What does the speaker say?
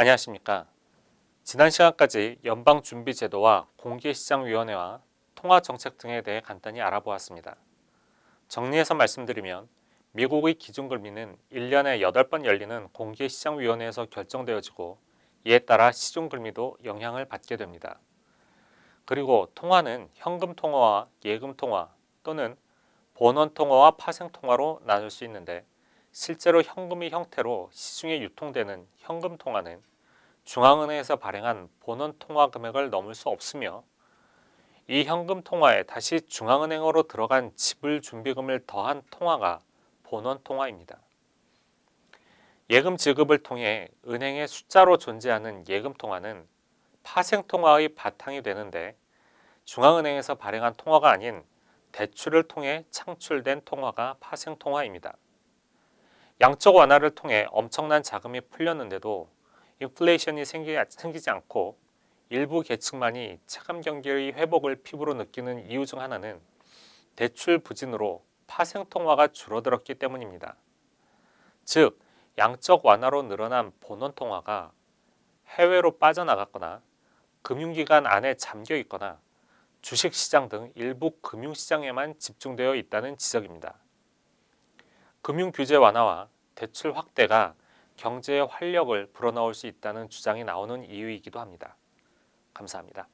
안녕하십니까. 지난 시간까지 연방준비제도와 공개시장위원회와 통화정책 등에 대해 간단히 알아보았습니다. 정리해서 말씀드리면 미국의 기준금리는 1년에 8번 열리는 공개시장위원회에서 결정되어지고 이에 따라 시중금리도 영향을 받게 됩니다. 그리고 통화는 현금 통화와 예금 통화 또는 본원 통화와 파생 통화로 나눌 수 있는데 실제로 현금의 형태로 시중에 유통되는 현금통화는 중앙은행에서 발행한 본원 통화 금액을 넘을 수 없으며 이 현금 통화에 다시 중앙은행으로 들어간 지불 준비금을 더한 통화가 본원 통화입니다. 예금 지급을 통해 은행의 숫자로 존재하는 예금 통화는 파생 통화의 바탕이 되는데 중앙은행에서 발행한 통화가 아닌 대출을 통해 창출된 통화가 파생 통화입니다. 양적 완화를 통해 엄청난 자금이 풀렸는데도 인플레이션이 생기, 생기지 않고 일부 계층만이 체감 경기의 회복을 피부로 느끼는 이유 중 하나는 대출 부진으로 파생 통화가 줄어들었기 때문입니다. 즉, 양적 완화로 늘어난 본원 통화가 해외로 빠져나갔거나 금융기관 안에 잠겨 있거나 주식시장 등 일부 금융시장에만 집중되어 있다는 지적입니다. 금융 규제 완화와 대출 확대가 경제의 활력을 불어넣을 수 있다는 주장이 나오는 이유이기도 합니다. 감사합니다.